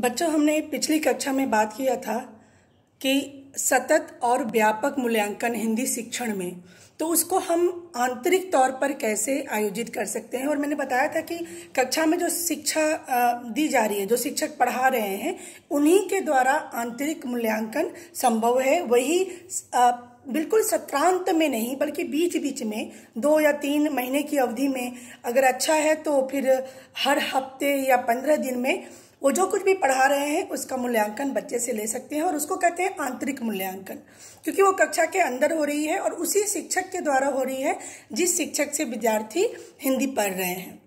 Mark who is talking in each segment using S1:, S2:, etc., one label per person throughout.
S1: बच्चों हमने पिछली कक्षा में बात किया था कि सतत और व्यापक मूल्यांकन हिंदी शिक्षण में तो उसको हम आंतरिक तौर पर कैसे आयोजित कर सकते हैं और मैंने बताया था कि कक्षा में जो शिक्षा दी जा रही है जो शिक्षक पढ़ा रहे हैं उन्हीं के द्वारा आंतरिक मूल्यांकन संभव है वही बिल्कुल सत्रांत में नहीं बल्कि बीच बीच में दो या तीन महीने की अवधि में अगर अच्छा है तो फिर हर हफ्ते या पंद्रह दिन में वो जो कुछ भी पढ़ा रहे हैं उसका मूल्यांकन बच्चे से ले सकते हैं और उसको कहते हैं आंतरिक मूल्यांकन क्योंकि वो कक्षा के अंदर हो रही है और उसी शिक्षक के द्वारा हो रही है जिस शिक्षक से विद्यार्थी हिंदी पढ़ रहे हैं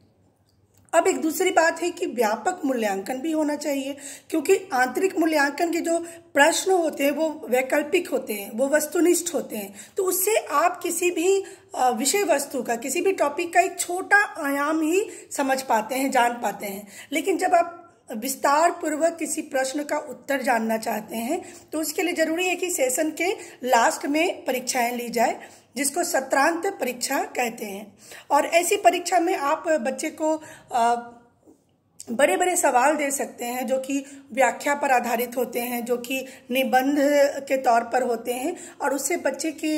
S1: अब एक दूसरी बात है कि व्यापक मूल्यांकन भी होना चाहिए क्योंकि आंतरिक मूल्यांकन के जो प्रश्न होते हैं वो वैकल्पिक होते हैं वो वस्तुनिष्ठ होते हैं तो उससे आप किसी भी विषय वस्तु का किसी भी टॉपिक का एक छोटा आयाम ही समझ पाते हैं जान पाते हैं लेकिन जब आप विस्तार पूर्वक किसी प्रश्न का उत्तर जानना चाहते हैं तो उसके लिए जरूरी है कि सेशन के लास्ट में परीक्षाएं ली जाए जिसको सत्रांत परीक्षा कहते हैं और ऐसी परीक्षा में आप बच्चे को आ, बड़े बड़े सवाल दे सकते हैं जो कि व्याख्या पर आधारित होते हैं जो कि निबंध के तौर पर होते हैं और उससे बच्चे की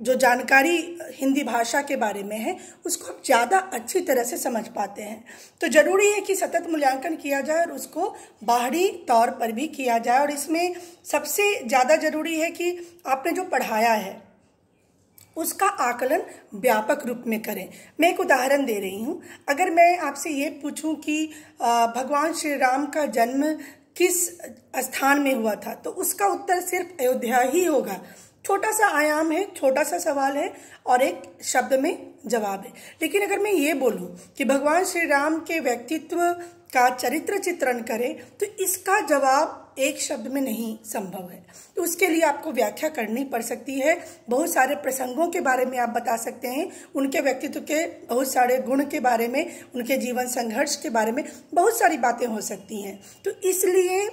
S1: जो जानकारी हिंदी भाषा के बारे में है उसको आप ज़्यादा अच्छी तरह से समझ पाते हैं तो ज़रूरी है कि सतत मूल्यांकन किया जाए और उसको बाहरी तौर पर भी किया जाए और इसमें सबसे ज़्यादा ज़रूरी है कि आपने जो पढ़ाया है उसका आकलन व्यापक रूप में करें मैं एक उदाहरण दे रही हूँ अगर मैं आपसे ये पूछूँ कि भगवान श्री राम का जन्म किस स्थान में हुआ था तो उसका उत्तर सिर्फ अयोध्या ही होगा छोटा सा आयाम है छोटा सा सवाल है और एक शब्द में जवाब है लेकिन अगर मैं ये बोलूँ कि भगवान श्री राम के व्यक्तित्व का चरित्र चित्रण करें तो इसका जवाब एक शब्द में नहीं संभव है तो उसके लिए आपको व्याख्या करनी पड़ सकती है बहुत सारे प्रसंगों के बारे में आप बता सकते हैं उनके व्यक्तित्व के बहुत सारे गुण के बारे में उनके जीवन संघर्ष के बारे में बहुत सारी बातें हो सकती हैं तो इसलिए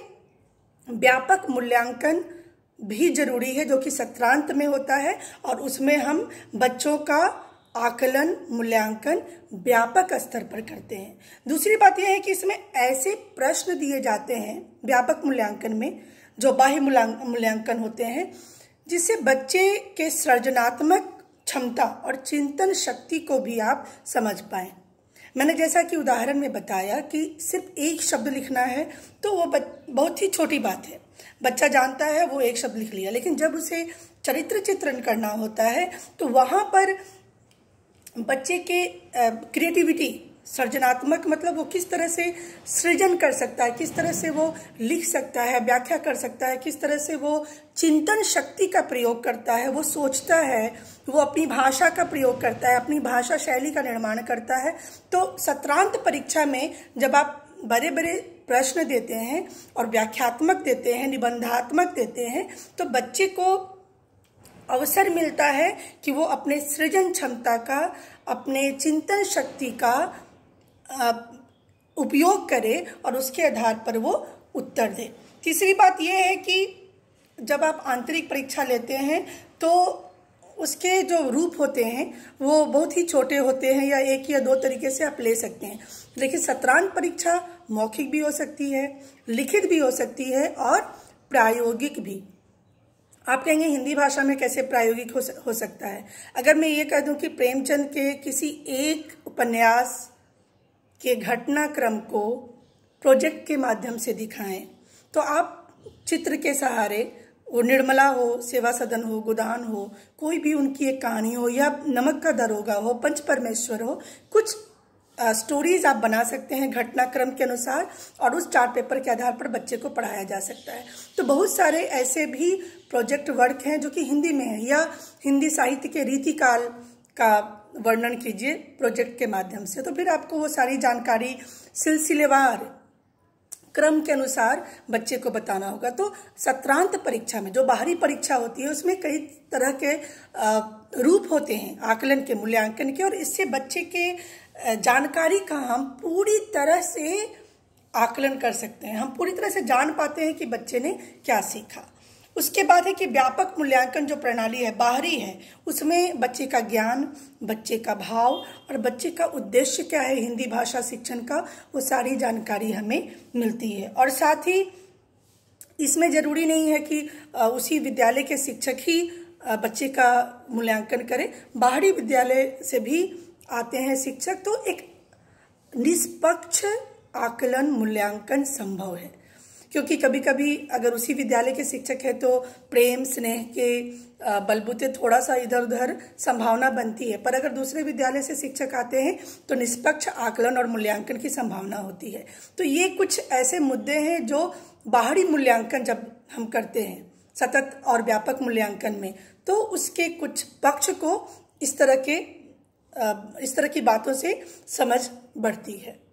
S1: व्यापक मूल्यांकन भी जरूरी है जो कि सत्रांत में होता है और उसमें हम बच्चों का आकलन मूल्यांकन व्यापक स्तर पर करते हैं दूसरी बात यह है कि इसमें ऐसे प्रश्न दिए जाते हैं व्यापक मूल्यांकन में जो बाह्य मूल्यांकन होते हैं जिससे बच्चे के सृजनात्मक क्षमता और चिंतन शक्ति को भी आप समझ पाए मैंने जैसा कि उदाहरण में बताया कि सिर्फ एक शब्द लिखना है तो वो बहुत ही छोटी बात है बच्चा जानता है वो एक शब्द लिख लिया लेकिन जब उसे चरित्र चित्रण करना होता है तो वहाँ पर बच्चे के क्रिएटिविटी सृजनात्मक मतलब वो किस तरह से सृजन कर सकता है किस तरह से वो लिख सकता है व्याख्या कर सकता है किस तरह से वो चिंतन शक्ति का प्रयोग करता है वो सोचता है वो अपनी भाषा का प्रयोग करता है अपनी भाषा शैली का निर्माण करता है तो सत्रांत परीक्षा में जब आप बड़े बड़े प्रश्न देते हैं और व्याख्यात्मक देते हैं निबंधात्मक देते हैं तो बच्चे को अवसर मिलता है कि वो अपने सृजन क्षमता का अपने चिंतन शक्ति का उपयोग करे और उसके आधार पर वो उत्तर दे तीसरी बात यह है कि जब आप आंतरिक परीक्षा लेते हैं तो उसके जो रूप होते हैं वो बहुत ही छोटे होते हैं या एक या दो तरीके से आप ले सकते हैं देखिए सत्रांत परीक्षा मौखिक भी हो सकती है लिखित भी हो सकती है और प्रायोगिक भी आप कहेंगे हिंदी भाषा में कैसे प्रायोगिक हो, हो सकता है अगर मैं ये कह दूं कि प्रेमचंद के किसी एक उपन्यास के घटनाक्रम को प्रोजेक्ट के माध्यम से दिखाएं तो आप चित्र के सहारे वो निर्मला हो सेवा सदन हो गोदान हो कोई भी उनकी एक कहानी हो या नमक का दरोगा हो पंच परमेश्वर हो कुछ स्टोरीज आप बना सकते हैं घटनाक्रम के अनुसार और उस चार्ट पेपर के आधार पर बच्चे को पढ़ाया जा सकता है तो बहुत सारे ऐसे भी प्रोजेक्ट वर्क हैं जो कि हिंदी में है या हिंदी साहित्य के रीतिकाल का वर्णन कीजिए प्रोजेक्ट के माध्यम से तो फिर आपको वो सारी जानकारी सिलसिलेवार क्रम के अनुसार बच्चे को बताना होगा तो सत्रांत परीक्षा में जो बाहरी परीक्षा होती है उसमें कई तरह के रूप होते हैं आकलन के मूल्यांकन के और इससे बच्चे के जानकारी का हम पूरी तरह से आकलन कर सकते हैं हम पूरी तरह से जान पाते हैं कि बच्चे ने क्या सीखा उसके बाद है कि व्यापक मूल्यांकन जो प्रणाली है बाहरी है उसमें बच्चे का ज्ञान बच्चे का भाव और बच्चे का उद्देश्य क्या है हिंदी भाषा शिक्षण का वो सारी जानकारी हमें मिलती है और साथ ही इसमें जरूरी नहीं है कि उसी विद्यालय के शिक्षक ही बच्चे का मूल्यांकन करें बाहरी विद्यालय से भी आते हैं शिक्षक तो एक निष्पक्ष आकलन मूल्यांकन संभव है क्योंकि कभी कभी अगर उसी विद्यालय के शिक्षक है तो प्रेम स्नेह के बलबूते थोड़ा सा इधर उधर संभावना बनती है पर अगर दूसरे विद्यालय से शिक्षक आते हैं तो निष्पक्ष आकलन और मूल्यांकन की संभावना होती है तो ये कुछ ऐसे मुद्दे हैं जो बाहरी मूल्यांकन जब हम करते हैं सतत और व्यापक मूल्यांकन में तो उसके कुछ पक्ष को इस तरह के इस तरह की बातों से समझ बढ़ती है